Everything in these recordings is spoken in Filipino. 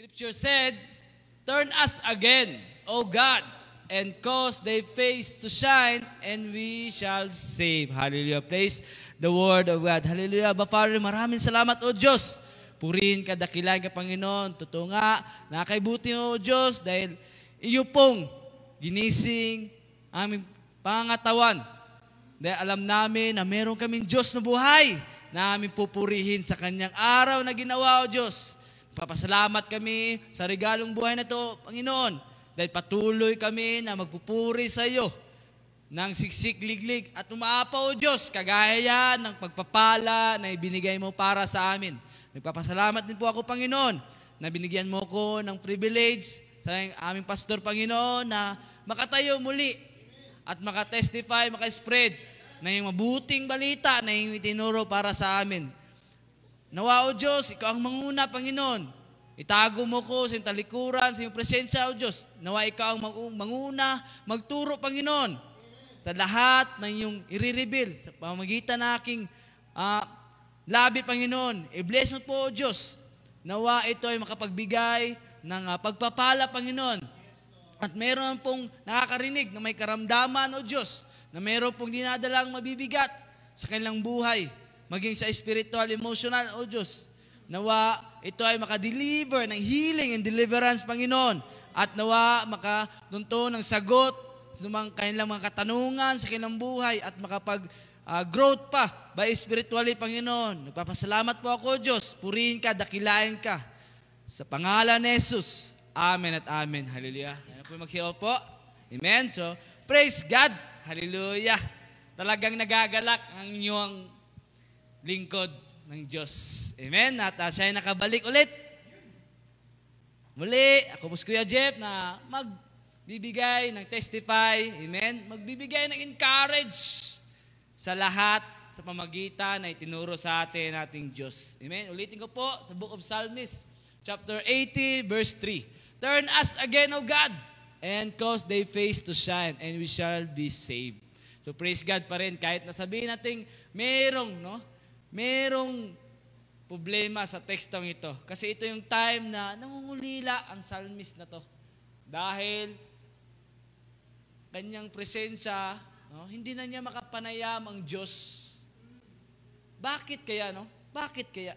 Scripture said, Turn us again, O God, and cause thy face to shine, and we shall save. Hallelujah. Praise the word of God. Hallelujah. Ba, Father, maraming salamat, O Diyos. Purihin ka, dakilan ka, Panginoon. Totoo nga, nakaibuti, O Diyos, dahil iyo pong ginising aming pangatawan. Dahil alam namin na meron kaming Diyos na buhay na aming pupurihin sa kanyang araw na ginawa, O Diyos. Nagpapasalamat kami sa regalong buhay na ito, Panginoon, dahil patuloy kami na magpupuri sa iyo ng siksik liglig at umaapaw, Diyos, kagaya ng pagpapala na ibinigay mo para sa amin. Nagpapasalamat din po ako, Panginoon, na binigyan mo ko ng privilege sa aming pastor, Panginoon, na makatayo muli at makatestify, makaspread na yung mabuting balita na yung itinuro para sa amin. Nawa, O Diyos, Ikaw ang manguna, Panginoon, Itago mo ko sa iyong talikuran, sa iyong presensya, O Diyos. Nawa ikaw ang manguna, magturo, Panginoon, sa lahat ng iyong i-reveal sa pamagitan ng aking uh, labi, Panginoon. I-bless mo po, O Diyos. Nawa ito ay makapagbigay ng uh, pagpapala, Panginoon. At meron pong nakakarinig na may karamdaman, O Diyos, na meron pong dinadalang mabibigat sa kanilang buhay, maging sa spiritual, emotional, O Diyos Nawa ito ay makadeliver ng healing and deliverance, Panginoon. At nawa makadunto ng sagot sa mga kanilang mga katanungan sa kanilang buhay at makapag uh, pa by spiritually, Panginoon. Nagpapasalamat po ako, Diyos. Purihin ka, dakilain ka. Sa pangalan ni Jesus. Amen at amen. Hallelujah. Ayan po magsiyaw po. Amen. So, praise God. Hallelujah. Talagang nagagalak ang inyong lingkod ng Diyos. Amen? At uh, ah, siya ay nakabalik ulit. Muli, ako po si Kuya Jeff na magbibigay ng testify. Amen? Magbibigay ng encourage sa lahat sa pamagitan na itinuro sa atin ating Diyos. Amen? Ulitin ko po sa Book of Psalmist, chapter 80, verse 3. Turn us again, O God, and cause thy face to shine, and we shall be saved. So praise God pa rin, kahit nasabihin natin, mayroong, no? merong problema sa tekstong ito. Kasi ito yung time na nangungulila ang salmist na to. Dahil kanyang presensya, no, hindi na niya makapanayam ang Diyos. Bakit kaya, no? Bakit kaya?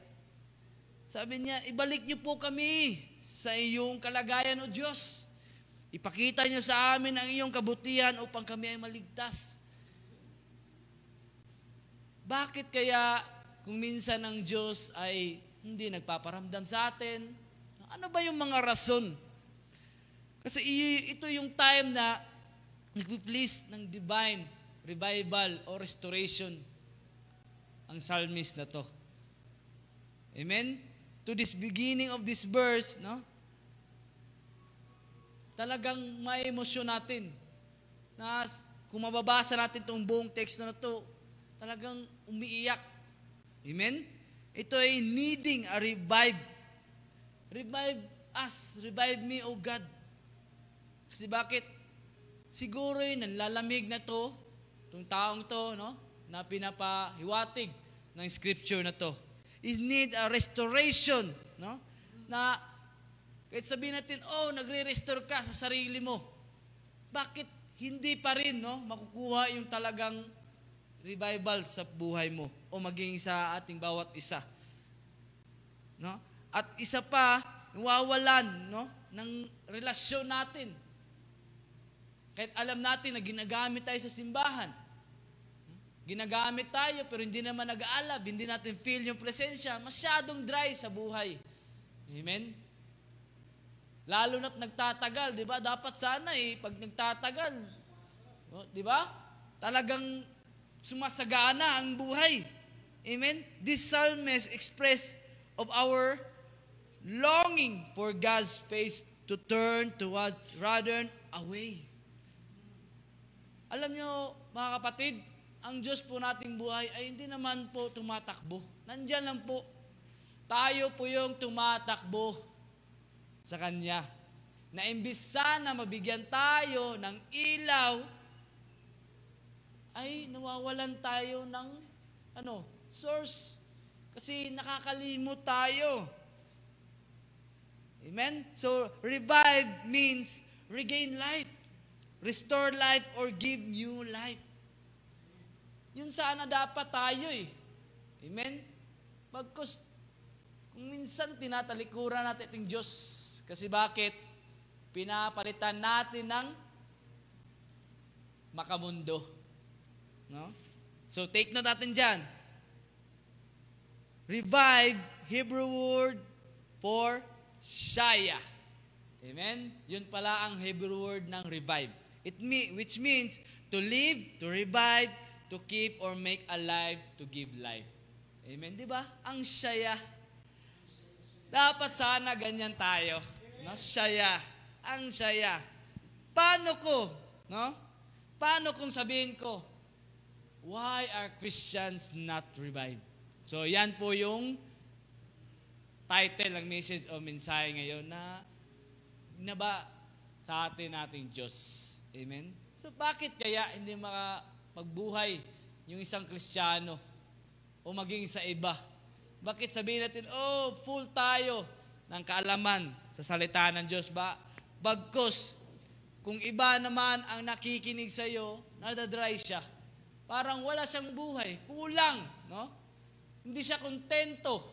Sabi niya, ibalik niyo po kami sa iyong kalagayan, O Diyos. Ipakita niyo sa amin ang iyong kabutihan upang kami ay maligtas. Bakit kaya kung minsan ang Diyos ay hindi nagpaparamdam sa atin, ano ba yung mga rason? Kasi ito yung time na nagpi-please ng divine revival or restoration ang psalmist na to. Amen? To this beginning of this verse, no? talagang may emosyon natin. Na kung mababasa natin itong buong text na to, talagang umiiyak Amen? Ito ay needing a revive. Revive us. Revive me, O God. Kasi bakit? Siguro yun, nanlalamig na to, itong taong to, no? Na pinapahiwatig ng scripture na to. is need a restoration, no? Na kahit sabihin natin, oh, nagre-restore ka sa sarili mo. Bakit hindi pa rin, no? Makukuha yung talagang revival sa buhay mo o maging sa ating bawat isa. No? At isa pa, wawalan no, ng relasyon natin. Kahit alam natin na ginagamit tayo sa simbahan. Ginagamit tayo pero hindi naman nag-aalab, hindi natin feel yung presensya, masyadong dry sa buhay. Amen? Lalo na't nagtatagal, 'di ba? Dapat sana eh pag nagtatagal, oh, 'di ba? Talagang Sumasagana ang buhay. Amen? This psalm is express of our longing for God's face to turn towards rather away. Alam nyo, mga kapatid, ang Diyos po nating buhay ay hindi naman po tumatakbo. Nandyan lang po. Tayo po yung tumatakbo sa Kanya. Na imbis sana mabigyan tayo ng ilaw ay nawawalan tayo ng ano, source. Kasi nakakalimot tayo. Amen? So, revive means regain life. Restore life or give new life. Yun sana dapat tayo eh. Amen? Pagkos, kung minsan tinatalikuran natin ating Diyos. Kasi bakit? Pinapalitan natin ng makamundo. No? So take note natin dyan. Revive, Hebrew word for Shaya. Amen? Yun pala ang Hebrew word ng revive. It me, which means to live, to revive, to keep or make alive, to give life. Amen? Di ba? Ang Shaya. Dapat sana ganyan tayo. No? Shaya. Ang Shaya. Paano ko? No? Paano kung sabihin ko, Why are Christians not revived? So yan po yung title ng message o mensahe ngayon na naba sa atin nating Diyos. Amen? So bakit kaya hindi makapagbuhay yung isang Kristiyano o maging sa iba? Bakit sabihin natin, oh, full tayo ng kaalaman sa salita ng Diyos ba? Bagkos, kung iba naman ang nakikinig sa iyo, nadadry siya. Parang wala siyang buhay, kulang, no? Hindi siya kontento.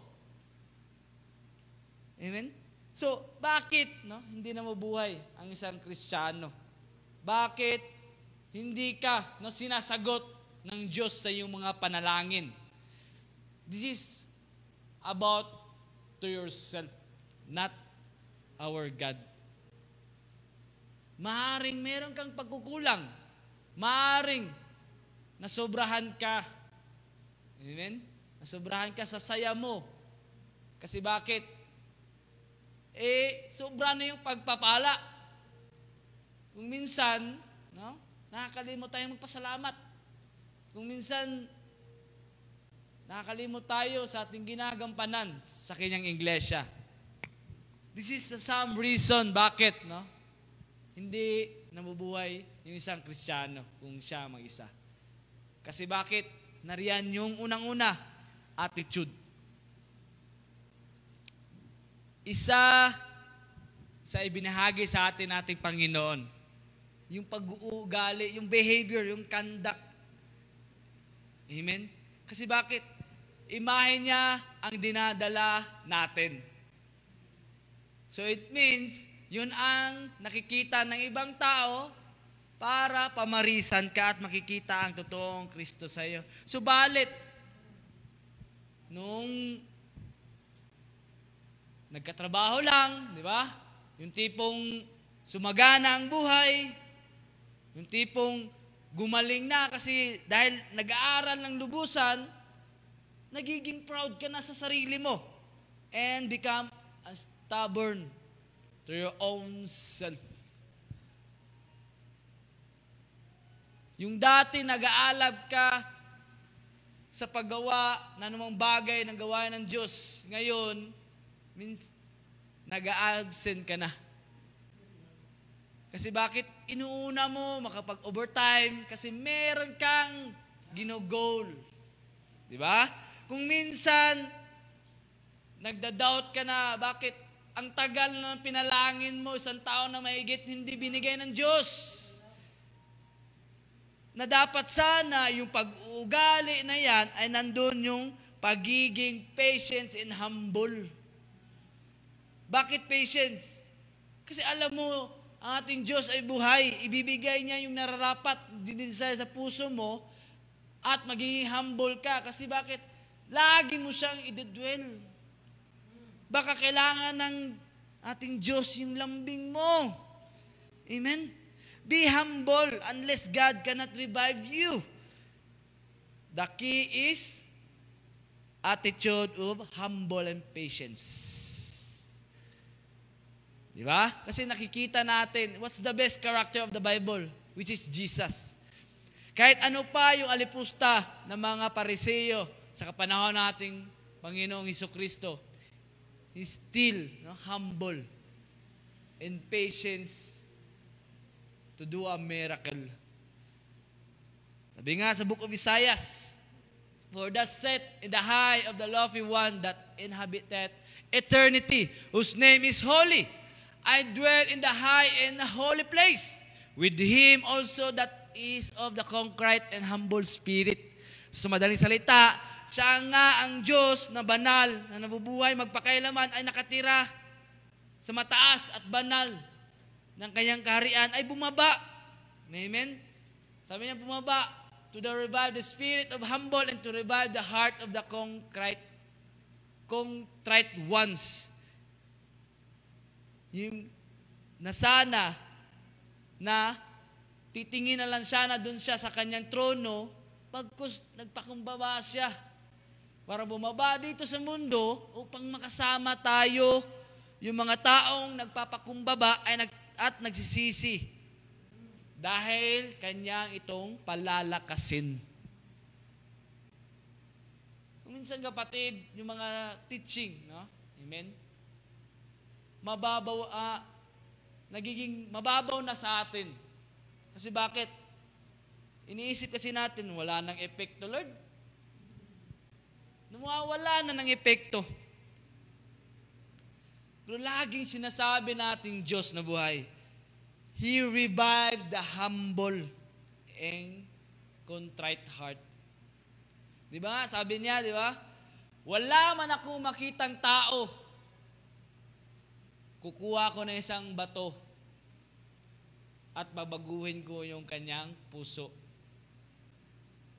Amen? So, bakit no, hindi na mabuhay ang isang Kristiyano? Bakit hindi ka no, sinasagot ng Diyos sa iyong mga panalangin? This is about to yourself, not our God. Maaring meron kang pagkukulang. Maaring Nasobrahan ka. Amen? Nasobrahan ka sa saya mo. Kasi bakit? Eh, sobra na yung pagpapala. Kung minsan, no, nakakalimot tayo magpasalamat. Kung minsan, nakakalimot tayo sa ating ginagampanan sa kanyang iglesia. This is some reason bakit, no? Hindi nabubuhay yung isang Kristiyano kung siya mag-isa. Kasi bakit? Nariyan yung unang-una, attitude. Isa sa ibinahagi sa atin ating Panginoon, yung pag-uugali, yung behavior, yung conduct. Amen? Kasi bakit? Imahe niya ang dinadala natin. So it means, yun ang nakikita ng ibang tao para pamarisan ka at makikita ang totoong Kristo sa iyo. Subalit, nung nagkatrabaho lang, di ba? Yung tipong sumagana ang buhay, yung tipong gumaling na kasi dahil nag-aaral ng lubusan, nagiging proud ka na sa sarili mo and become a stubborn to your own self Yung dati nag-aalab ka sa paggawa na anumang bagay ng gawain ng Diyos, ngayon, means, nag-absent ka na. Kasi bakit inuuna mo makapag-overtime? Kasi meron kang ginogol. Di ba? Kung minsan, nagda-doubt ka na, bakit ang tagal na pinalangin mo, isang taon na mahigit, hindi binigay ng Diyos na dapat sana yung pag-uugali na yan ay nandun yung pagiging patience and humble. Bakit patience? Kasi alam mo, ang ating Diyos ay buhay. Ibibigay niya yung nararapat dinisaya sa puso mo at magiging humble ka. Kasi bakit? Lagi mo siyang idudwell. Baka kailangan ng ating Diyos yung lambing mo. Amen? Be humble unless God cannot revive you. The key is attitude of humble and patience. Di ba? Kasi nakikita natin, what's the best character of the Bible? Which is Jesus. Kahit ano pa yung alipusta ng mga pariseyo sa kapanahon nating Panginoong Iso Kristo, is still no, humble and patience to do a miracle. Sabi nga sa book of Isaiah, For the set in the high of the lofty one that inhabiteth eternity, whose name is holy. I dwell in the high and holy place, with him also that is of the concrete and humble spirit. So madaling salita, siya nga ang Diyos na banal, na nabubuhay, magpakailaman, ay nakatira sa mataas at banal ng kanyang kaharian ay bumaba. Amen? Sabi niya, bumaba to the revive the spirit of humble and to revive the heart of the contrite, contrite ones. Yung nasana na titingin na lang siya na doon siya sa kanyang trono pagkus nagpakumbaba siya para bumaba dito sa mundo upang makasama tayo yung mga taong nagpapakumbaba ay nag at nagsisisi dahil kanyang itong palalakasin. Kung minsan kapatid, yung mga teaching, no? Amen? Mababaw, ah, nagiging mababaw na sa atin. Kasi bakit? Iniisip kasi natin, wala nang epekto, Lord. Nawawala na ng epekto. Pero laging sinasabi natin Diyos na buhay. He revived the humble and contrite heart. Di ba? Sabi niya, di ba? Wala man ako makitang tao. Kukuha ko na isang bato at babaguhin ko yung kanyang puso.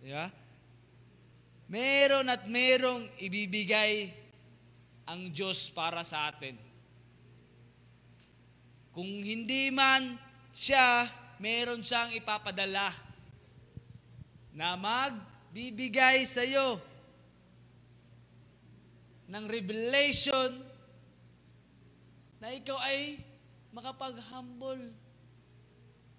Di ba? Meron at merong ibibigay ang Diyos para sa atin. Kung hindi man siya, meron siyang ipapadala na magbibigay sa iyo ng revelation na ikaw ay makapag-humble,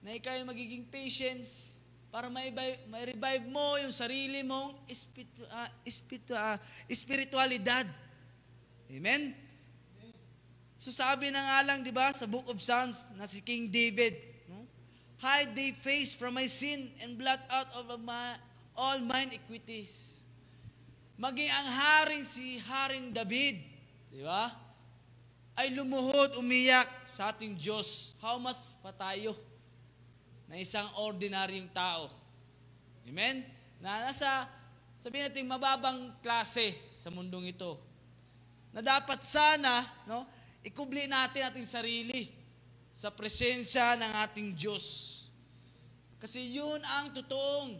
na ikaw ay magiging patience para may, may revive mo yung sarili mong espiritu, ah, uh, ah, spiritualidad. Amen? So sabi na nga lang, di ba, sa Book of Psalms, na si King David, no? Hide thy face from my sin and blot out of my, all my iniquities. Maging ang haring si Haring David, di ba, ay lumuhod, umiyak sa ating Diyos. How much pa tayo na isang ordinaryong tao? Amen? Na nasa, sabihin natin, mababang klase sa mundong ito. Na dapat sana, no, Ikubli natin ating sarili sa presensya ng ating Diyos. Kasi yun ang totoong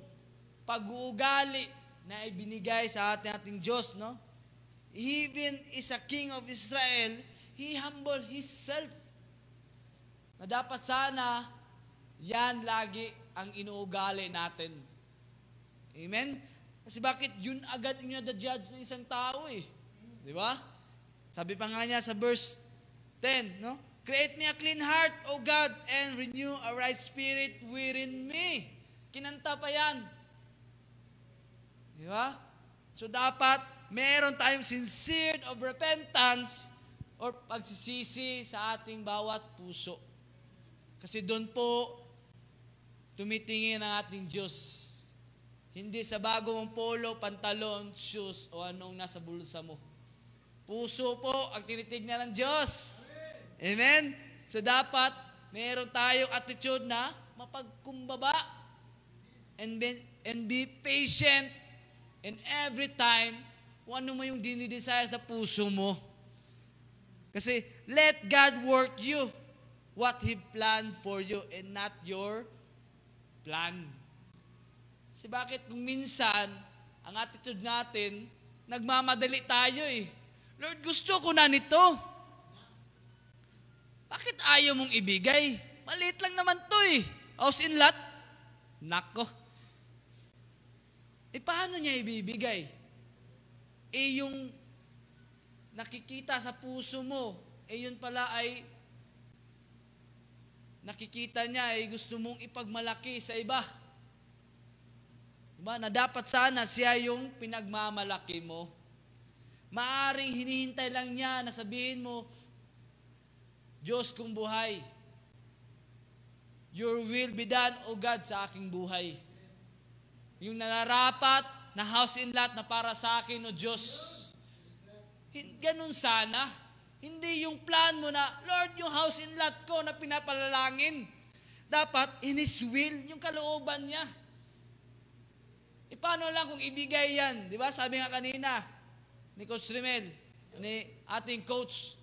pag-uugali na ibinigay sa ating ating Diyos, no? Even is a king of Israel, he humbled himself. Na dapat sana, yan lagi ang inuugali natin. Amen? Kasi bakit yun agad yung nadajudge ng isang tao eh. Di ba? Sabi pa nga niya sa verse 10, no? Create me a clean heart, O God, and renew a right spirit within me. Kinanta pa yan. Di ba? So dapat, meron tayong sincere of repentance or pagsisisi sa ating bawat puso. Kasi doon po, tumitingin ang ating Diyos. Hindi sa bago mong polo, pantalon, shoes, o anong nasa bulsa mo. Puso po ang tinitignan ng Diyos. Amen? So dapat, meron tayong attitude na mapagkumbaba and be, and be patient and every time kung ano mo yung dinidesire sa puso mo. Kasi let God work you what He planned for you and not your plan. Kasi bakit kung minsan, ang attitude natin, nagmamadali tayo eh. Lord, gusto ko na nito. Bakit ayaw mong ibigay? Maliit lang naman to eh. House in lot? Nako. E paano niya ibibigay? E yung nakikita sa puso mo, e yun pala ay nakikita niya ay gusto mong ipagmalaki sa iba. Diba? Na dapat sana siya yung pinagmamalaki mo. Maaring hinihintay lang niya na sabihin mo, Diyos kong buhay, Your will be done, O God, sa aking buhay. Yung nararapat na house in lot na para sa akin, O Diyos. Ganun sana. Hindi yung plan mo na, Lord, yung house in lot ko na pinapalalangin. Dapat in His will, yung kalooban niya. E paano lang kung ibigay yan? Di ba? Sabi nga kanina, ni Coach Rimel, ni ating coach,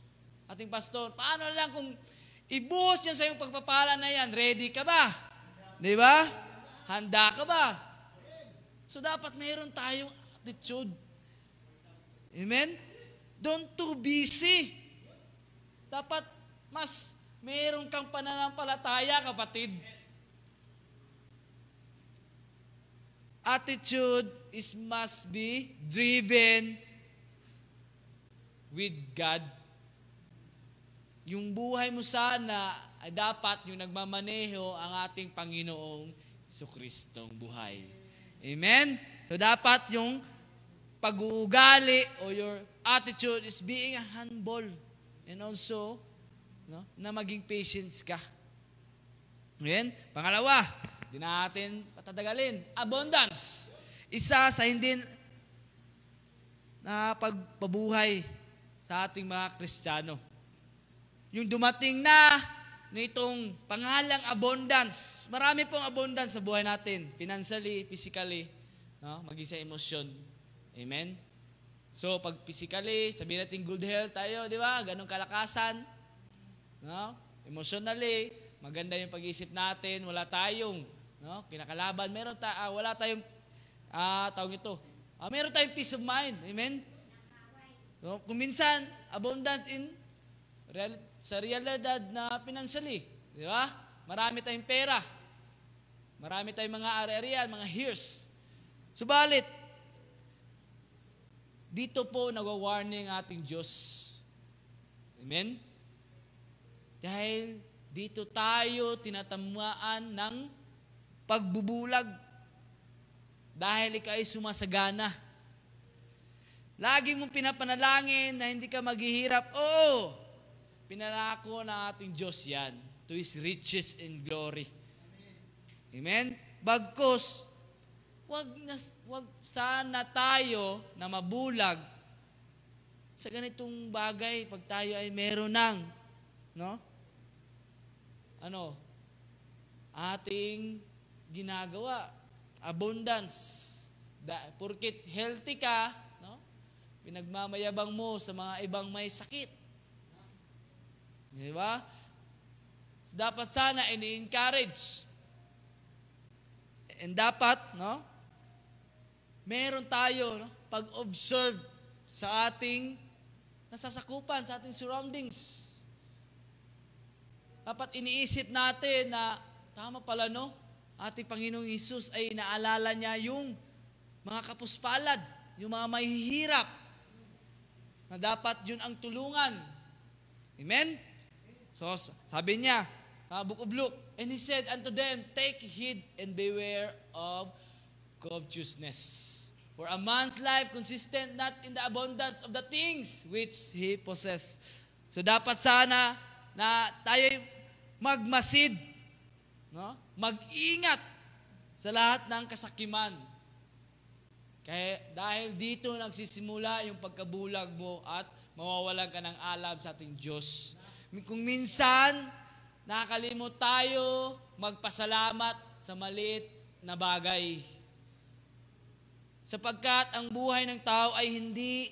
ating pastor, paano lang kung ibuhos yan sa iyong pagpapala na yan, ready ka ba? Di ba? Handa ka ba? So dapat mayroon tayong attitude. Amen? Don't too busy. Dapat mas mayroon kang pananampalataya, kapatid. Attitude is must be driven with God yung buhay mo sana ay dapat yung nagmamaneho ang ating Panginoong Kristo buhay. Amen? So dapat yung pag-uugali or your attitude is being a humble and also no, na maging patience ka. Amen? Pangalawa, hindi natin patatagalin. Abundance. Isa sa hindi na pagpabuhay sa ating mga Kristiyano. Yung dumating na nitong pangalang abundance. Marami pong abundance sa buhay natin, financially, physically, no? maging sa emosyon. Amen? So, pag physically, sabihin natin good health tayo, di ba? Ganong kalakasan. No? Emotionally, maganda yung pag iisip natin, wala tayong no? kinakalaban, meron ta ah, wala tayong ah, tawag nito, ah, meron tayong peace of mind. Amen? No? Kung minsan, abundance in reality, sa realidad na pinansali. Di ba? Marami tayong pera. Marami tayong mga area mga hears. Subalit, dito po nagwa-warning ating Diyos. Amen? Dahil dito tayo tinatamuan ng pagbubulag. Dahil ikay sumasagana. Lagi mong pinapanalangin na hindi ka maghihirap. Oo, Pinanako na ating Diyos yan to His riches and glory. Amen? Bagkos, wag, na, wag sana tayo na mabulag sa ganitong bagay pag tayo ay meron ng no? ano, ating ginagawa, abundance. Da, purkit healthy ka, no? pinagmamayabang mo sa mga ibang may sakit. Di ba? Dapat sana ini-encourage. And dapat, no? Meron tayo no? pag-observe sa ating nasasakupan, sa ating surroundings. Dapat iniisip natin na tama pala no, ating Panginoong Isus ay inaalala niya yung mga kapuspalad, yung mga mahihirap, na dapat yun ang tulungan. Amen? So sabi niya, uh, book of Luke, and he said unto them, Take heed and beware of covetousness. For a man's life consistent not in the abundance of the things which he possesses. So dapat sana na tayo magmasid, no? mag-ingat sa lahat ng kasakiman. Kaya dahil dito nagsisimula yung pagkabulag mo at mawawalan ka ng alab sa ating Diyos kung minsan, nakakalimot tayo magpasalamat sa maliit na bagay. Sapagkat ang buhay ng tao ay hindi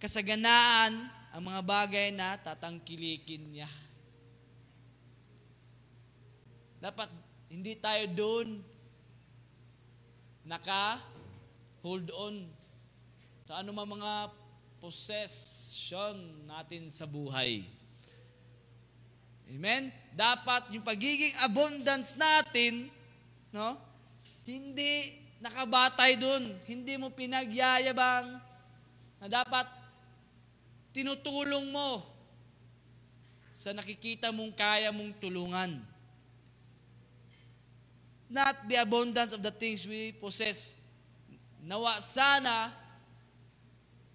kasaganaan ang mga bagay na tatangkilikin niya. Dapat hindi tayo doon naka hold on sa anumang mga possession natin sa buhay. Amen? Dapat yung pagiging abundance natin, no? Hindi nakabatay dun. Hindi mo pinagyayabang na dapat tinutulong mo sa nakikita mong kaya mong tulungan. Not the abundance of the things we possess. Nawa sana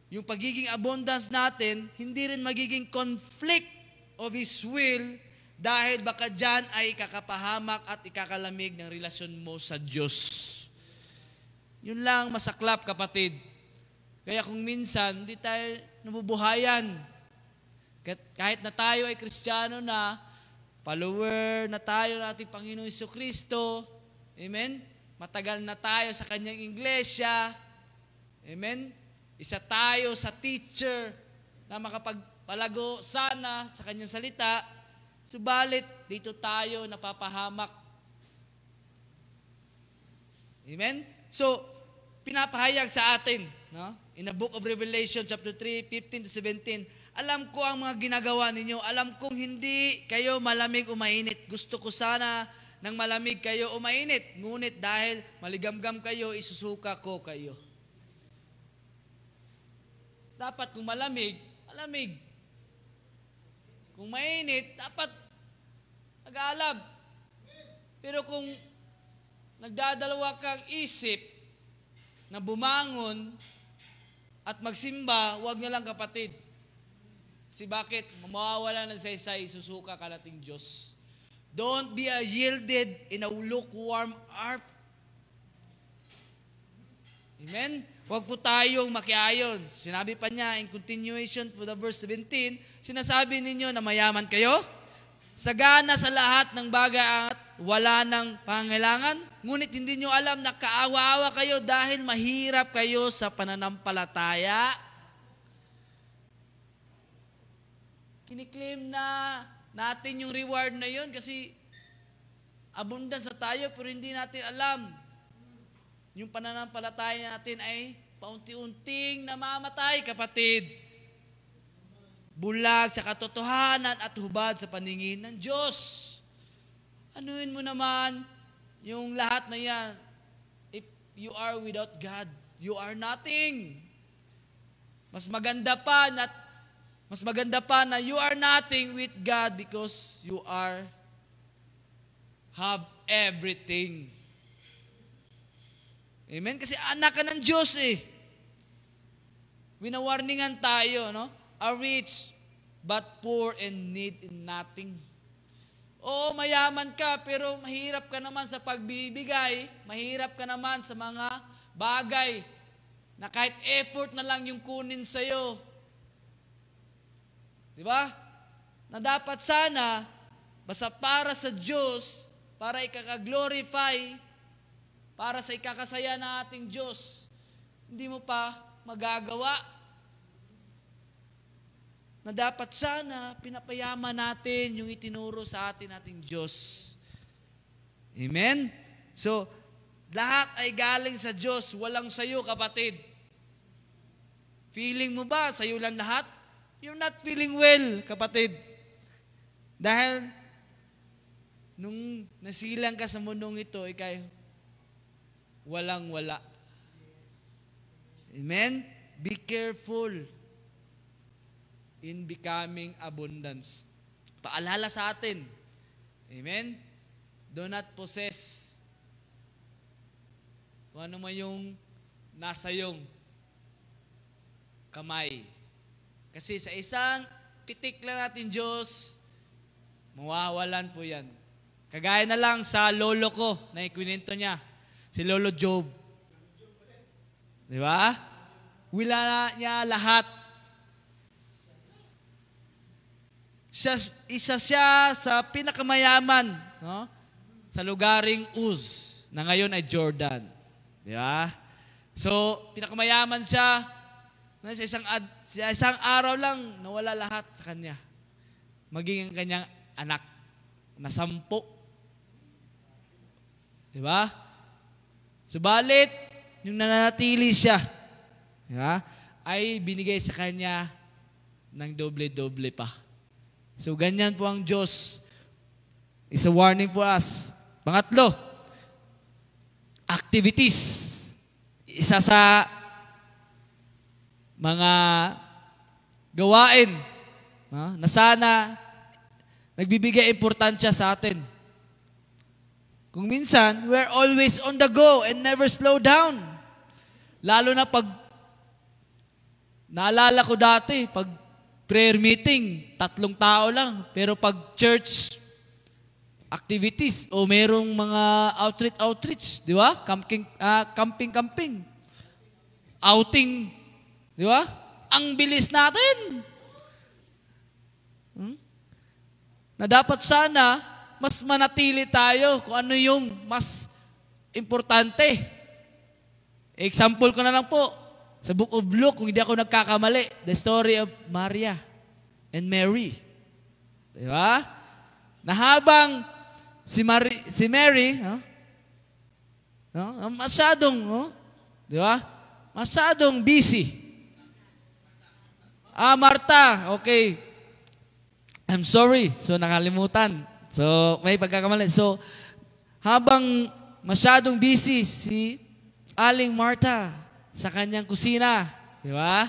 yung pagiging abundance natin, hindi rin magiging conflict of His will dahil baka dyan ay kakapahamak at ikakalamig ng relasyon mo sa Diyos. Yun lang masaklap kapatid. Kaya kung minsan, hindi tayo nabubuhayan. Kahit na tayo ay kristyano na, follower na tayo ng ating Panginoon Iso Kristo, amen? Matagal na tayo sa kanyang iglesia, amen? Isa tayo sa teacher na makapag palago sana sa kanyang salita, subalit dito tayo napapahamak. Amen? So, pinapahayag sa atin, no? In the book of Revelation chapter 3, 15 to 17, alam ko ang mga ginagawa ninyo. Alam kong hindi kayo malamig o mainit. Gusto ko sana nang malamig kayo o mainit. Ngunit dahil maligamgam kayo, isusuka ko kayo. Dapat kung malamig, malamig. Kung mainit, dapat nag-aalab. Pero kung nagdadalawa kang isip na bumangon at magsimba, huwag na lang kapatid. Si bakit? Mawawala ng saysay, susuka ka nating Diyos. Don't be a yielded in a lukewarm heart. Amen? Huwag po tayong makiayon. Sinabi pa niya, in continuation po the verse 17, sinasabi ninyo na mayaman kayo, sagana sa lahat ng bagay at wala ng pangailangan, ngunit hindi niyo alam na kaawawa kayo dahil mahirap kayo sa pananampalataya. Kiniklaim na natin yung reward na yun kasi abundance sa tayo pero hindi natin alam yung pananampalataya natin ay paunti-unting namamatay, kapatid. Bulag sa katotohanan at hubad sa paningin ng Diyos. Anuin mo naman yung lahat na yan. If you are without God, you are nothing. Mas maganda pa na mas maganda pa na you are nothing with God because you are have everything. Amen? Kasi anak ka ng Diyos eh. Winawarningan tayo, no? Are rich, but poor and need nothing. Oo, mayaman ka, pero mahirap ka naman sa pagbibigay, mahirap ka naman sa mga bagay na kahit effort na lang yung kunin sa'yo. Di ba? Na dapat sana, basta para sa Diyos, para ikakaglorify para sa ikakasaya na ating Diyos, hindi mo pa magagawa na dapat sana pinapayaman natin yung itinuro sa atin ating Diyos. Amen? So, lahat ay galing sa Diyos, walang sayo kapatid. Feeling mo ba sayo lang lahat? You're not feeling well, kapatid. Dahil nung nasilang ka sa mundong ito, ikay walang wala. Amen? Be careful in becoming abundance. Paalala sa atin. Amen? Do not possess kung ano man yung nasa yung kamay. Kasi sa isang pitik lang natin Diyos, mawawalan po yan. Kagaya na lang sa lolo ko na ikwinento niya. Si Lolo Job. Di ba? Wila niya lahat. Siya, isa siya sa pinakamayaman no? sa lugaring Uz na ngayon ay Jordan. Di ba? So, pinakamayaman siya na sa isang, ad, sa isang araw lang nawala lahat sa kanya. Maging ang kanyang anak na sampo. Di ba? Subalit, yung nananatili siya, yeah, ay binigay sa kanya ng doble-doble pa. So, ganyan po ang Diyos. It's a warning for us. Pangatlo, activities. Isa sa mga gawain na sana nagbibigay importansya sa atin kung minsan, we're always on the go and never slow down. Lalo na pag, naalala ko dati, pag prayer meeting, tatlong tao lang. Pero pag church activities, o merong mga outreach-outreach, di ba? Camping, uh, ah, camping-camping. Outing, di ba? Ang bilis natin. Hmm? Na dapat sana, mas manatili tayo kung ano yung mas importante. Example ko na lang po, sa Book of Luke, kung hindi ako nagkakamali, the story of Maria and Mary. Di ba? Na habang si, Mari, si Mary, no? No? masyadong, no? di ba? Masyadong busy. Ah, Marta, okay. I'm sorry. So, nakalimutan. So, may pagkakamali. So, habang masyadong busy si Aling Marta sa kanyang kusina, di ba?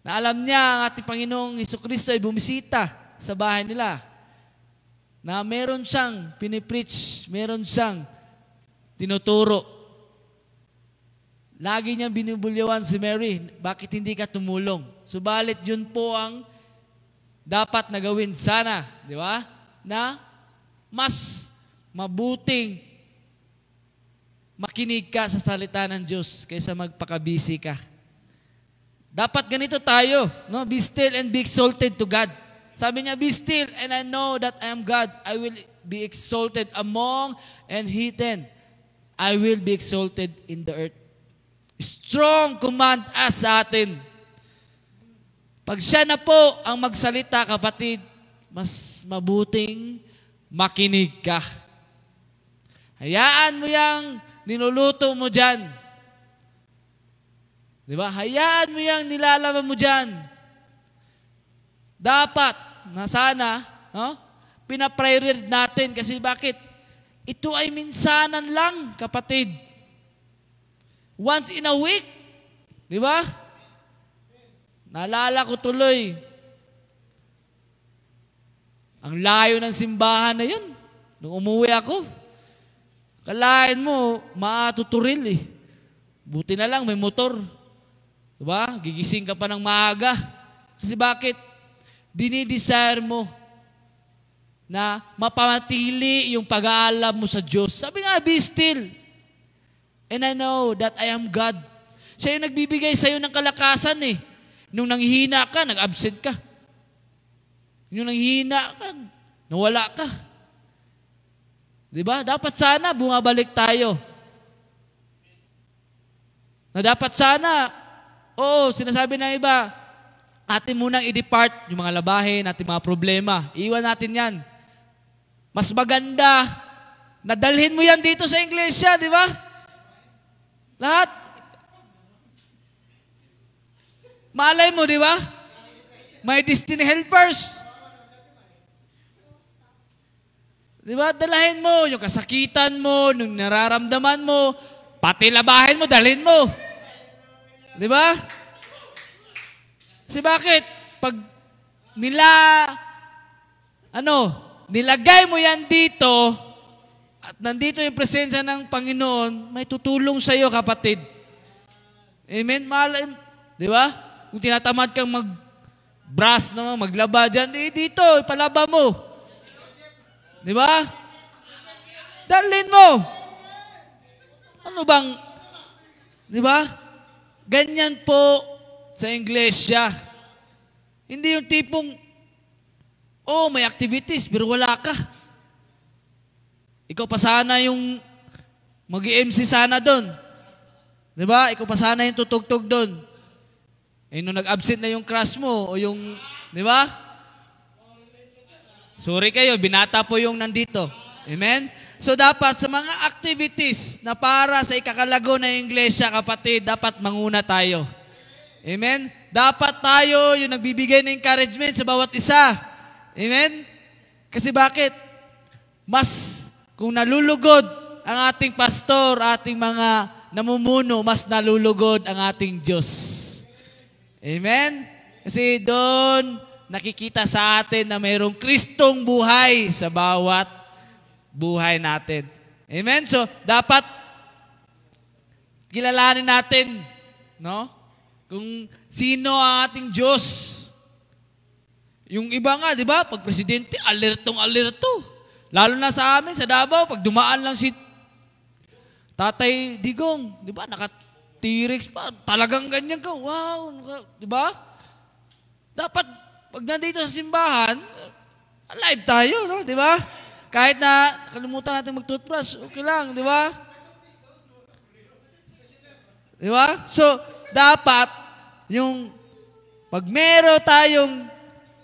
Na alam niya ang ating Panginoong Heso Kristo ay bumisita sa bahay nila. Na meron siyang pinipreach, meron siyang tinuturo. Lagi niyang binubulyawan si Mary, bakit hindi ka tumulong? Subalit yun po ang dapat na gawin sana, di ba? na mas mabuting makinig ka sa salita ng Diyos kaysa magpakabisi ka. Dapat ganito tayo, no? Be still and be exalted to God. Sabi niya, be still and I know that I am God. I will be exalted among and hidden. I will be exalted in the earth. Strong command as sa atin. Pag siya na po ang magsalita, kapatid, mas mabuting makinig ka. Hayaan mo yang niluluto mo dyan. Di ba? Hayaan mo yang nilalaban mo dyan. Dapat na sana, no? pinaprioritize natin kasi bakit? Ito ay minsanan lang, kapatid. Once in a week. Di ba? Naalala ko tuloy, ang layo ng simbahan na yun. Nung umuwi ako, kalain mo, maatuturil eh. Buti na lang, may motor. Diba? Gigising ka pa ng maaga. Kasi bakit? Dinidesire mo na mapamatili yung pag aalam mo sa Diyos. Sabi nga, be still. And I know that I am God. Siya yung nagbibigay sa'yo ng kalakasan eh. Nung nanghihina ka, nag-absent ka. Yung nanghihina ka, nawala ka. Di ba? Dapat sana bumabalik tayo. Na dapat sana, oo, sinasabi ng iba, atin munang i-depart yung mga labahin, ating mga problema. Iwan natin yan. Mas maganda, nadalhin mo yan dito sa iglesia, di ba? Lahat. Malay mo, di ba? May destiny helpers. Di ba? Dalahin mo yung kasakitan mo, yung nararamdaman mo, pati labahin mo, dalhin mo. Di ba? Si bakit? Pag nila, ano, nilagay mo yan dito, at nandito yung presensya ng Panginoon, may tutulong sa iyo, kapatid. Amen? Mahal, di ba? Kung tinatamad kang mag-brass naman, maglaba dyan, eh, dito, ipalaba mo. Di ba? Darlin mo. Ano bang, di ba? Ganyan po sa Inglesya. Hindi yung tipong, oh, may activities, pero wala ka. Ikaw pa sana yung mag mc sana doon. Di ba? Ikaw pa sana yung tutugtog doon. Eh, nung nag-absent na yung crush mo, o yung, di ba? Suri kayo, binata po yung nandito. Amen? So dapat sa mga activities na para sa ikakalago na iglesia, kapatid, dapat manguna tayo. Amen? Dapat tayo yung nagbibigay ng encouragement sa bawat isa. Amen? Kasi bakit? Mas kung nalulugod ang ating pastor, ating mga namumuno, mas nalulugod ang ating Diyos. Amen? Kasi doon, nakikita sa atin na mayroong Kristong buhay sa bawat buhay natin. Amen? So, dapat kilalanin natin, no? Kung sino ang ating Diyos. Yung iba nga, di ba? Pag presidente, alertong alerto. Lalo na sa amin, sa Davao, pag dumaan lang si Tatay Digong, di ba? Nakat pa. Talagang ganyan ka. Wow. Di ba? Dapat pag nandito sa simbahan, alive tayo, no? di ba? Kahit na kalimutan natin mag-toothbrush, okay lang, di ba? Di ba? So, dapat, yung, pag meron tayong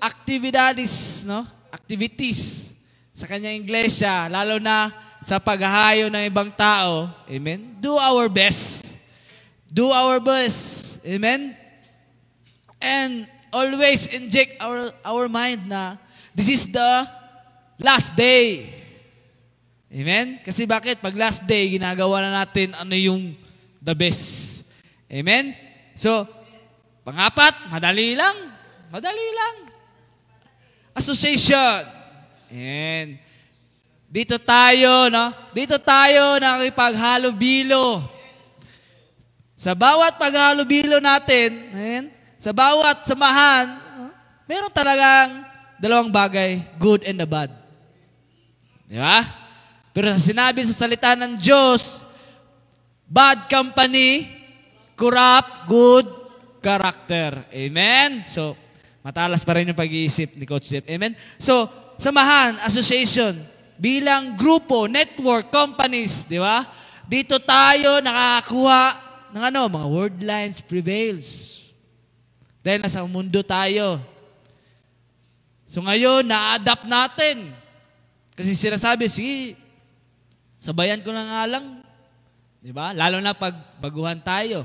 activities, no? Activities sa kanyang iglesia, lalo na sa paghahayo ng ibang tao, amen? Do our best. Do our best. Amen? And always inject our, our mind na this is the last day. Amen? Kasi bakit? Pag last day, ginagawa na natin ano yung the best. Amen? So, pangapat, madali lang. Madali lang. Association. And dito tayo, no? Dito tayo nakipaghalo-bilo. Sa bawat paghalo-bilo natin, amen? Sa bawat samahan, meron talagang dalawang bagay, good and the bad. Di ba? Pero sa sinabi sa salita ng Diyos, bad company, corrupt, good character. Amen? So, matalas pa rin yung pag-iisip ni Coach Jeff. Amen? So, samahan, association, bilang grupo, network, companies, di ba? Dito tayo nakakuha ng ano, mga word lines prevails. Dahil nasa mundo tayo. So ngayon, na-adapt natin. Kasi sila sabi, sige, sabayan ko na nga lang. Di ba? Lalo na pag baguhan tayo.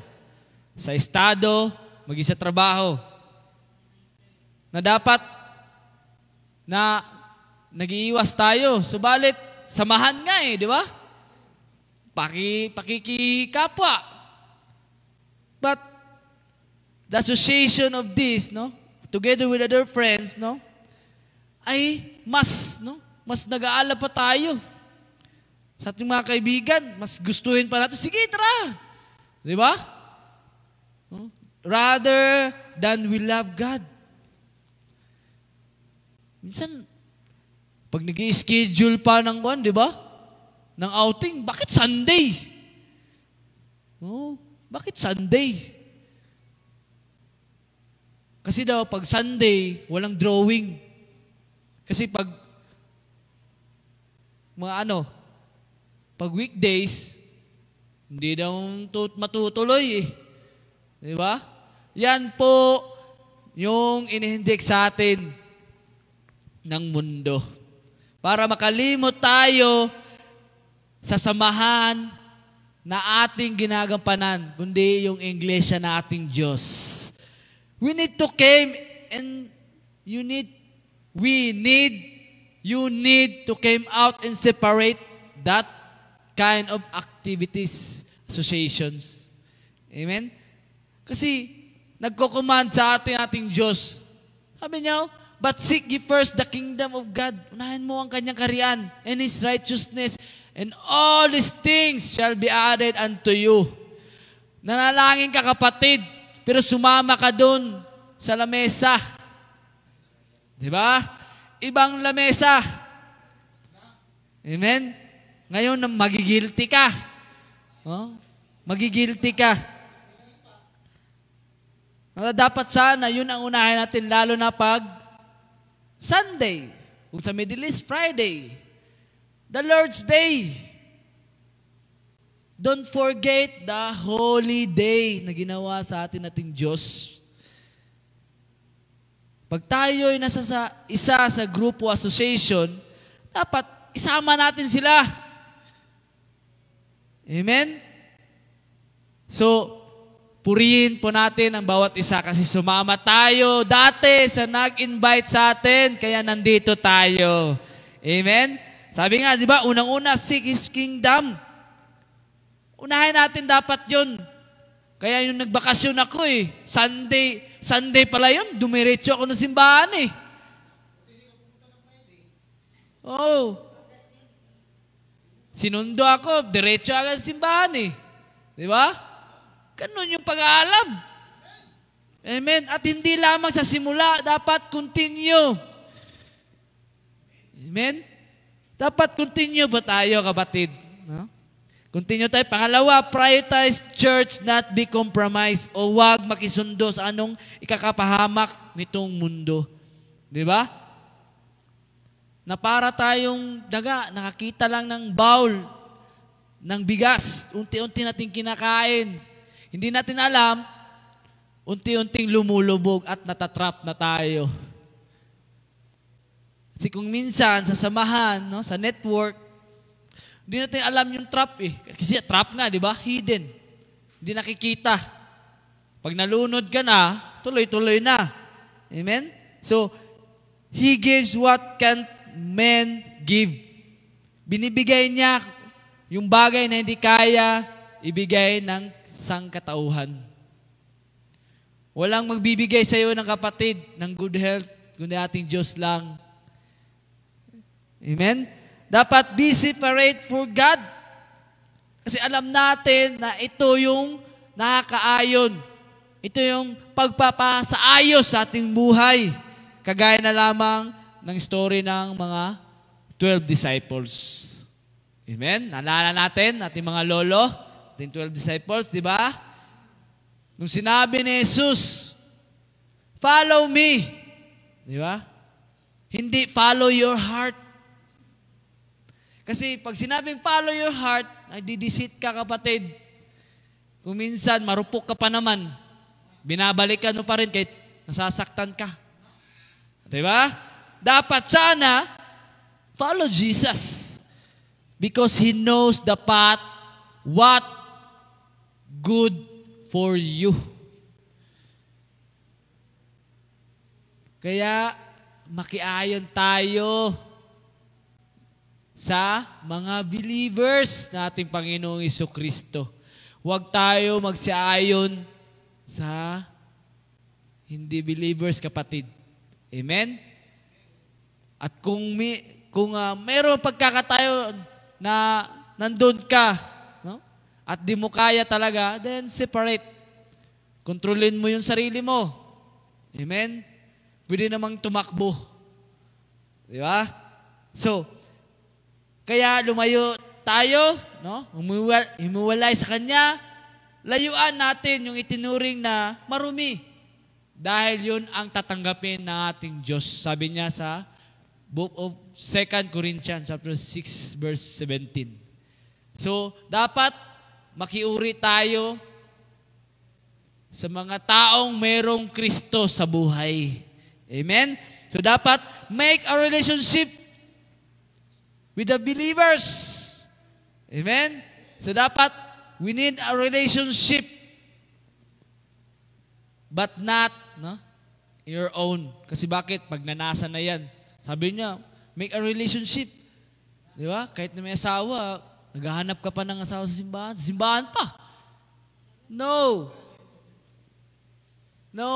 Sa estado, maging sa trabaho. Na dapat na nagiiwas tayo. Subalit, samahan nga eh, di ba? Paki, pakikikapwa. But the association of this, no? Together with other friends, no? Ay mas, no? Mas nag-aala pa tayo. Sa ating mga kaibigan, mas gustuhin pa natin, sige, tara! Di ba? No? Rather than we love God. Minsan, pag nag schedule pa ng one, di ba? Ng outing, bakit Sunday? No? Bakit Sunday? Kasi daw, pag Sunday, walang drawing. Kasi pag mga ano, pag weekdays, hindi daw matutuloy eh. Di ba? Yan po yung inihindik sa atin ng mundo. Para makalimot tayo sa samahan na ating ginagampanan, kundi yung Inglesya na ating Diyos. We need to came and you need, we need, you need to came out and separate that kind of activities, associations. Amen? Kasi, nagko-command sa ating ating Diyos. Sabi niya, oh, But seek ye first the kingdom of God. Unahin mo ang kanyang karian and His righteousness. And all these things shall be added unto you. Nanalangin ka kapatid, pero sumama ka doon sa lamesa. Di ba? Ibang lamesa. Amen? Ngayon, magigilty ka. Oh? Magigilty ka. Na dapat sana, yun ang unahin natin, lalo na pag Sunday, o sa Middle East, Friday, the Lord's Day. Don't forget the holy day na ginawa sa atin nating Diyos. Pag tayo ay nasa sa isa sa grupo association, dapat isama natin sila. Amen? So, purihin po natin ang bawat isa kasi sumama tayo dati sa nag-invite sa atin, kaya nandito tayo. Amen? Sabi nga, di ba, unang-una, seek His kingdom. Unahin natin dapat yun. Kaya yung nagbakasyon ako eh, Sunday, Sunday pala yun, dumiretso ako ng simbahan eh. Oh. Sinundo ako, diretso agad simbahan eh. Di ba? Ganun yung pag-aalam. Amen. At hindi lamang sa simula, dapat continue. Amen? Dapat continue ba tayo, kapatid? No? Continue tayo. Pangalawa, prioritize church, not be compromised. O wag makisundo sa anong ikakapahamak nitong mundo. Di ba? Na para tayong daga, nakakita lang ng bowl, ng bigas, unti-unti natin kinakain. Hindi natin alam, unti-unting lumulubog at natatrap na tayo. Kasi kung minsan, sa samahan, no, sa network, hindi natin alam yung trap eh. Kasi trap nga, di ba? Hidden. Hindi nakikita. Pag nalunod ka na, tuloy-tuloy na. Amen? So, He gives what can men give. Binibigay niya yung bagay na hindi kaya ibigay ng sangkatauhan. Walang magbibigay sa iyo ng kapatid ng good health, kundi ating Diyos lang. Amen? Dapat be separate for God. Kasi alam natin na ito yung nakakaayon. Ito yung pagpapasaayos sa ating buhay. Kagaya na lamang ng story ng mga 12 disciples. Amen? Naalala natin, ating mga lolo, ating 12 disciples, di ba? Nung sinabi ni Jesus, follow me. Di ba? Hindi follow your heart. Kasi pag sinabing follow your heart, ay didisit ka kapatid. Kung minsan, marupok ka pa naman. Binabalikan mo pa rin kahit nasasaktan ka. Di ba? Dapat sana, follow Jesus. Because He knows the path, what good for you. Kaya, makiayon tayo sa mga believers na Panginoong Iso Kristo. Huwag tayo magsaayon sa hindi believers, kapatid. Amen? At kung, may, kung uh, mayroong pagkakatayo na nandun ka, no? at di mo kaya talaga, then separate. Kontrolin mo yung sarili mo. Amen? Pwede namang tumakbo. Di ba? So, kaya lumayo tayo, no? Humuwalay sa Kanya, layuan natin yung itinuring na marumi. Dahil yun ang tatanggapin ng ating Diyos. Sabi niya sa book of 2 Corinthians chapter 6 verse 17. So, dapat makiuri tayo sa mga taong merong Kristo sa buhay. Amen? So dapat make a relationship with the believers. Amen? So dapat, we need a relationship but not no? your own. Kasi bakit? Pag nanasa na yan. Sabi niya, make a relationship. Di ba? Kahit na may asawa, naghahanap ka pa ng asawa sa simbahan. Simbahan pa. No. No.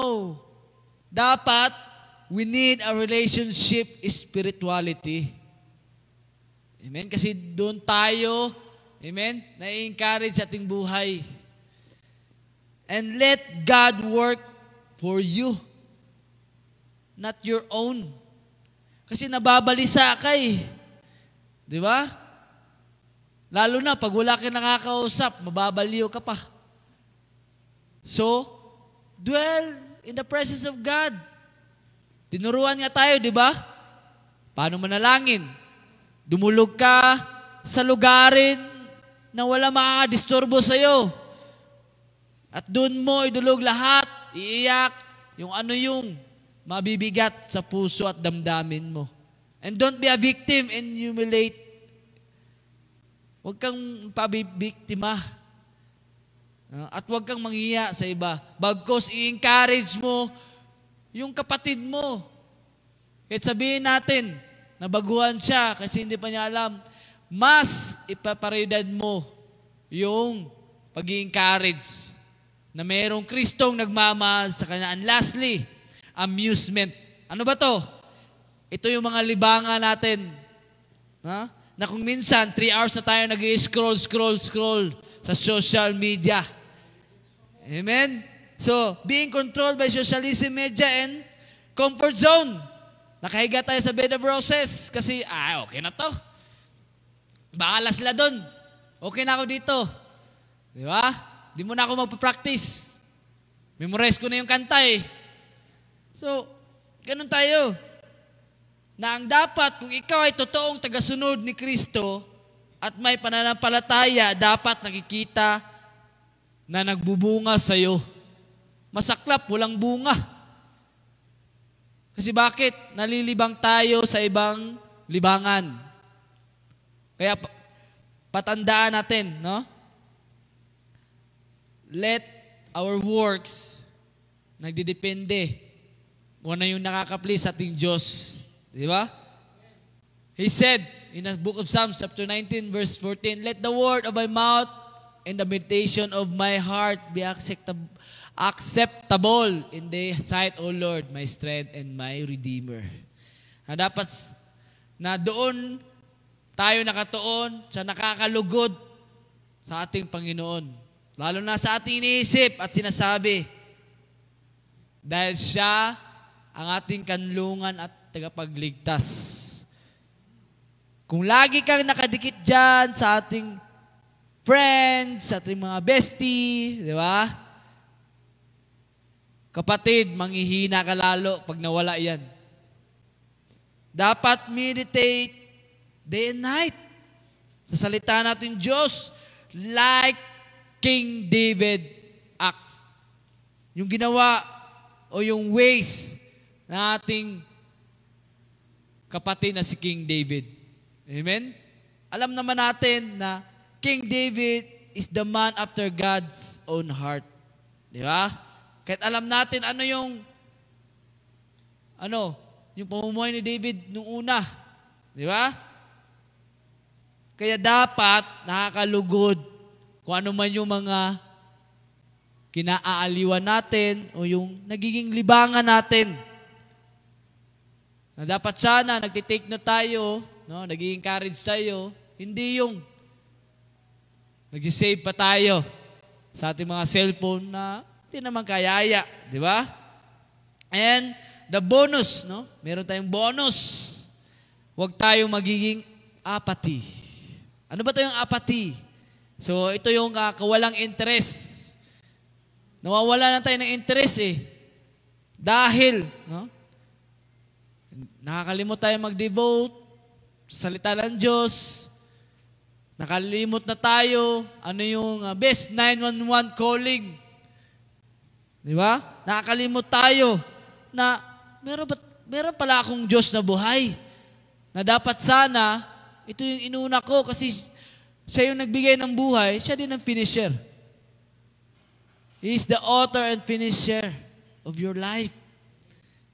Dapat, we need a relationship spirituality. Amen? Kasi doon tayo, amen, na-encourage ating buhay. And let God work for you, not your own. Kasi nababalisa ka eh. Di ba? Lalo na pag wala kang nakakausap, mababaliw ka pa. So, dwell in the presence of God. Tinuruan nga tayo, di ba? Paano manalangin? Dumulog ka sa lugarin na wala makakadisturbo iyo. At doon mo idulog lahat, iiyak, yung ano yung mabibigat sa puso at damdamin mo. And don't be a victim and humiliate. Huwag kang pabibiktima. Ah, at huwag kang manghiya sa iba. Bagkos i-encourage mo yung kapatid mo. Kahit sabihin natin, Nabaguhan siya kasi hindi pa niya alam. Mas ipaparidad mo yung pag encourage na mayroong Kristong nagmamahal sa kanya. And lastly, amusement. Ano ba to? Ito yung mga libangan natin. Ha? Na kung minsan, 3 hours na tayo nag scroll scroll, scroll sa social media. Amen? So, being controlled by socialism, media, and comfort zone. Nakahiga tayo sa bed of roses kasi, ah, okay na to. Bahala la doon. Okay na ako dito. Di ba? Di mo na ako magpa-practice. Memorize ko na yung kanta eh. So, ganun tayo. Na ang dapat, kung ikaw ay totoong tagasunod ni Kristo at may pananampalataya, dapat nakikita na nagbubunga sa'yo. Masaklap, walang bunga. Kasi bakit? Nalilibang tayo sa ibang libangan. Kaya patandaan natin, no? Let our works nagdidepende kung ano yung nakakaplis sa ating Diyos. Di ba? He said in the book of Psalms chapter 19 verse 14, Let the word of my mouth and the meditation of my heart be acceptable acceptable in the sight, O Lord, my strength and my Redeemer. Na dapat na doon tayo nakatuon sa nakakalugod sa ating Panginoon. Lalo na sa ating iniisip at sinasabi. Dahil siya ang ating kanlungan at tagapagligtas. Kung lagi kang nakadikit dyan sa ating friends, sa ating mga bestie, di ba? Kapatid, manghihina ka lalo pag nawala yan. Dapat meditate day and night sa salita natin Diyos like King David acts. Yung ginawa o yung ways na ating kapatid na si King David. Amen? Alam naman natin na King David is the man after God's own heart. Di ba? Kahit alam natin ano yung ano, yung pamumuhay ni David nung una. Di ba? Kaya dapat nakakalugod kung ano man yung mga kinaaaliwan natin o yung nagiging libangan natin. Na dapat sana nagtitake na tayo, no, nagiging encourage tayo, hindi yung nagsisave pa tayo sa ating mga cellphone na hindi naman kayaya, di ba? And the bonus, no? Meron tayong bonus. Huwag tayong magiging apathy. Ano ba 'to yung apathy? So ito yung uh, kawalang interest. Nawawala na tayo ng interest eh. Dahil, no? Nakakalimot tayo mag-devote, salita ng Diyos, nakalimot na tayo, ano yung uh, best 911 calling. Di ba? Nakakalimot tayo na meron, ba, meron pala akong Diyos na buhay na dapat sana ito yung inuna ko kasi siya yung nagbigay ng buhay, siya din ang finisher. He is the author and finisher of your life.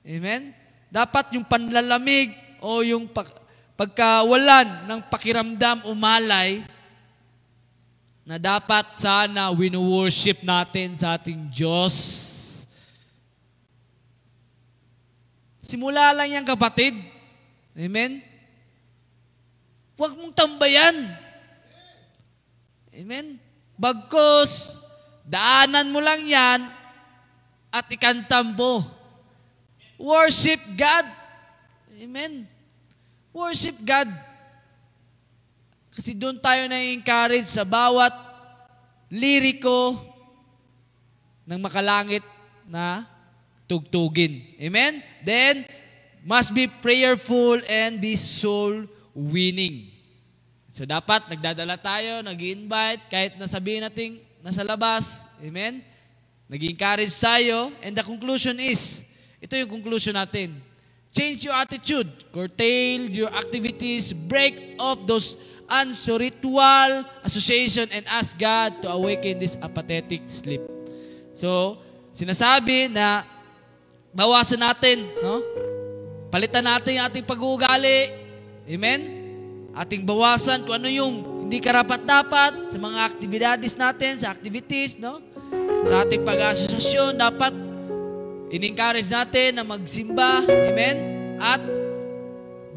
Amen? Dapat yung panlalamig o yung pag- pagkawalan ng pakiramdam umalay, na dapat sana winu-worship natin sa ating Diyos. Simula lang yan kapatid. Amen? Huwag mong tambayan. Amen? Bagkos, daanan mo lang yan at ikantambo. Worship God. Amen? Worship God. Kasi doon tayo na-encourage sa bawat liriko ng makalangit na tugtugin. Amen? Then, must be prayerful and be soul winning. So dapat nagdadala tayo, nag invite kahit nasabihin natin nasa labas. Amen? Nag-encourage tayo. And the conclusion is, ito yung conclusion natin. Change your attitude. Curtail your activities. Break off those and so ritual association and ask God to awaken this apathetic sleep. So, sinasabi na bawasan natin, no? Palitan natin yung ating pag-uugali. Amen? Ating bawasan kung ano yung hindi karapat-dapat sa mga aktibidades natin, sa activities, no? Sa ating pag-asosasyon, dapat in-encourage natin na magsimba. Amen? At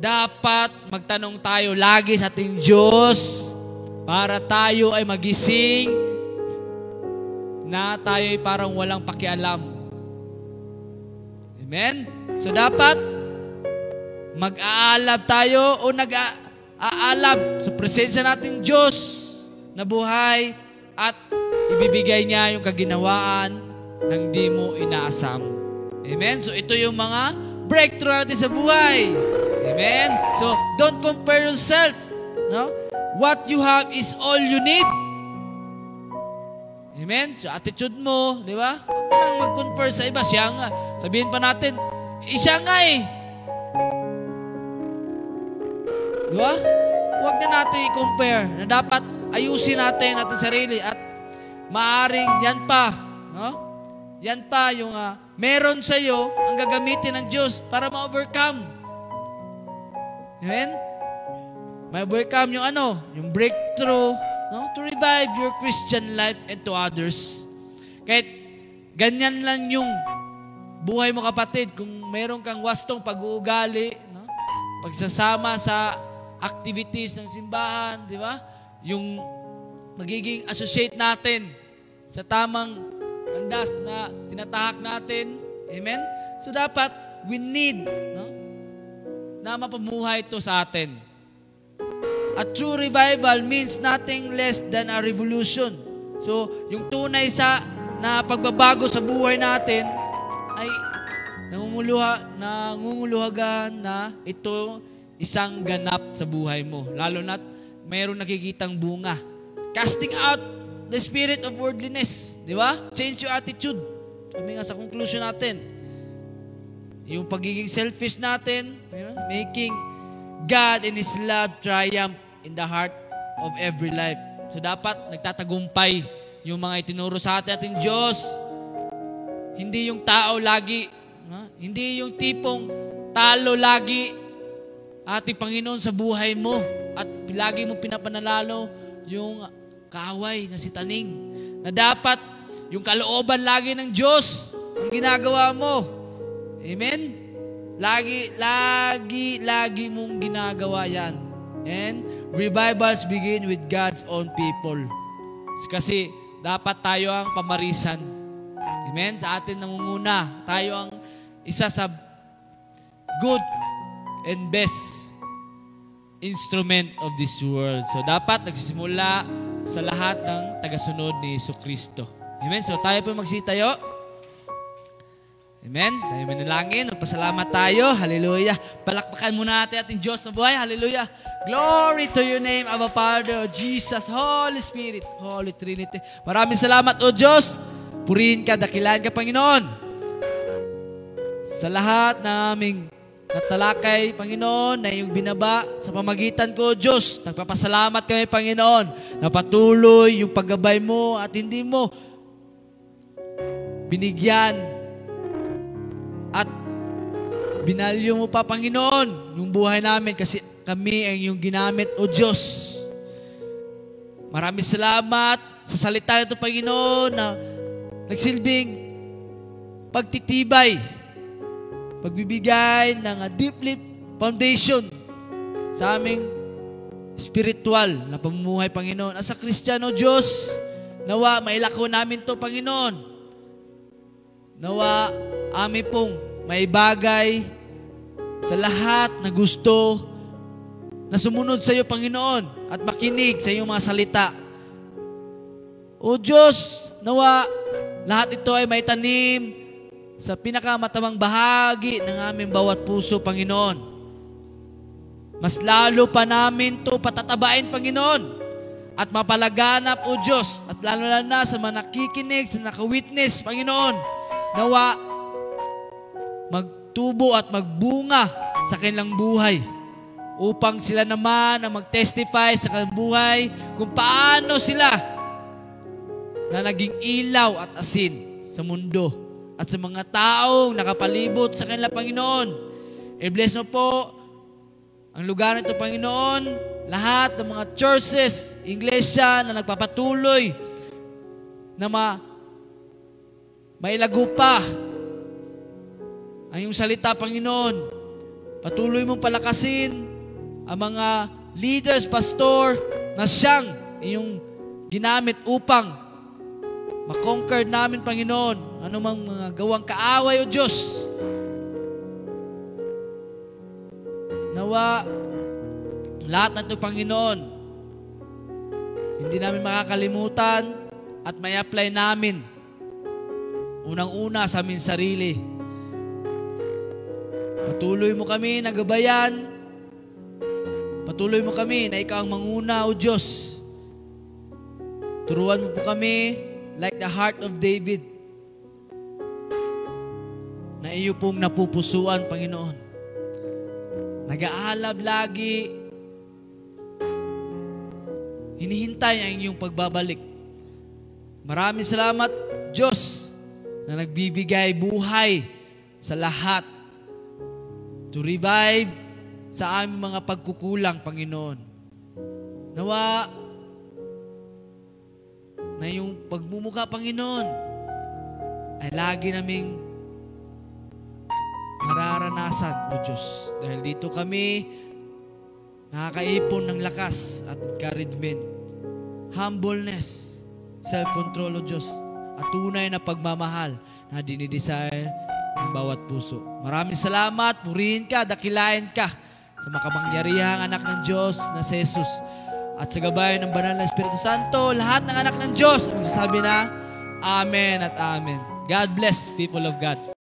dapat magtanong tayo lagi sa ating Diyos para tayo ay magising na tayo ay parang walang pakialam. Amen? So dapat mag-aalab tayo o nag-aalab sa presensya nating Diyos na buhay at ibibigay niya yung kaginawaan ng di mo inaasam. Amen? So ito yung mga breakthrough natin sa buhay. Amen? So, don't compare yourself. No? What you have is all you need. Amen? So, attitude mo, di ba? Huwag mag-compare sa iba. Siya nga. Sabihin pa natin, eh, isa nga eh. Di ba? Huwag na natin i-compare na dapat ayusin natin natin sarili at maaring yan pa, no? Yan pa yung uh, meron sa iyo ang gagamitin ng Diyos para ma-overcome. Amen? May overcome yung ano, yung breakthrough, no? to revive your Christian life and to others. Kahit ganyan lang yung buhay mo kapatid, kung meron kang wastong pag-uugali, no? pagsasama sa activities ng simbahan, di ba? Yung magiging associate natin sa tamang landas na tinatahak natin. Amen? So dapat, we need no? na mapamuhay ito sa atin. A true revival means nothing less than a revolution. So, yung tunay sa na pagbabago sa buhay natin ay nangunguluha, nangunguluhagan na ito isang ganap sa buhay mo. Lalo na mayroong nakikitang bunga. Casting out the spirit of worldliness. Di ba? Change your attitude. Sabi nga sa conclusion natin, yung pagiging selfish natin, making God and His love triumph in the heart of every life. So dapat nagtatagumpay yung mga itinuro sa atin ating Diyos. Hindi yung tao lagi. Ha? Hindi yung tipong talo lagi ating Panginoon sa buhay mo at lagi mo pinapanalalo yung kaway na si Taning na dapat yung kalooban lagi ng Diyos ang ginagawa mo. Amen? Lagi, lagi, lagi mong ginagawa yan. And revivals begin with God's own people. Kasi dapat tayo ang pamarisan. Amen? Sa atin nangunguna. Tayo ang isa sa good and best instrument of this world. So dapat nagsisimula sa lahat ng tagasunod ni Kristo. Amen? So tayo po magsitayo. Amen? Tayo manalangin. Pasalamat tayo. Hallelujah. Palakpakan muna natin ating Diyos na buhay. Hallelujah. Glory to your name, Abba Father, Jesus, Holy Spirit, Holy Trinity. Maraming salamat, O Diyos. Purihin ka, dakilan ka, Panginoon. Sa lahat na aming natalakay, Panginoon, na iyong binaba sa pamagitan ko, Diyos. Nagpapasalamat kami, Panginoon, na patuloy yung paggabay mo at hindi mo binigyan at binalyo mo pa, Panginoon, yung buhay namin kasi kami ang yung ginamit, O Diyos. Maraming salamat sa salita nito, Panginoon, na nagsilbing pagtitibay, pagbibigay ng deep deeply foundation sa aming spiritual na pamumuhay, Panginoon. As a Kristiyano, Diyos, nawa, mailakaw namin to Panginoon. Nawa, Ami pong may bagay sa lahat na gusto na sumunod sa iyo, Panginoon, at makinig sa iyong mga salita. O Diyos, nawa lahat ito ay may tanim sa pinakamatawang bahagi ng aming bawat puso, Panginoon. Mas lalo pa namin to patatabain, Panginoon, at mapalaganap, O Diyos, at lalo na sa mga nakikinig, sa nakawitness, Panginoon, nawa magtubo at magbunga sa kanilang buhay upang sila naman ang mag-testify sa kanilang buhay kung paano sila na naging ilaw at asin sa mundo at sa mga taong nakapalibot sa kanilang Panginoon. I-bless mo po ang lugar nito, Panginoon, lahat ng mga churches, iglesia na nagpapatuloy na ma mailago pa ang iyong salita, Panginoon. Patuloy mong palakasin ang mga leaders, pastor, na siyang iyong ginamit upang makonquer namin, Panginoon, anumang mga gawang kaaway, O Diyos. Nawa, lahat na ito, Panginoon, hindi namin makakalimutan at may apply namin unang-una sa aming sarili Patuloy mo kami na gabayan. Patuloy mo kami na ikaw ang manguna, O Diyos. Turuan mo po kami like the heart of David na iyo pong napupusuan, Panginoon. Nag-aalab lagi. Hinihintay ang inyong pagbabalik. Maraming salamat, Diyos, na nagbibigay buhay sa lahat to revive sa aming mga pagkukulang, Panginoon. Nawa, na yung pagmumuka, Panginoon, ay lagi naming mararanasan, O Diyos. Dahil dito kami nakakaipon ng lakas at encouragement, humbleness, self-control, O Diyos, at tunay na pagmamahal na dinidesire ng bawat puso. Maraming salamat, purihin ka, dakilain ka sa makapangyarihang anak ng Diyos na si Jesus. At sa gabay ng banal na Espiritu Santo, lahat ng anak ng Diyos magsasabi na Amen at Amen. God bless people of God.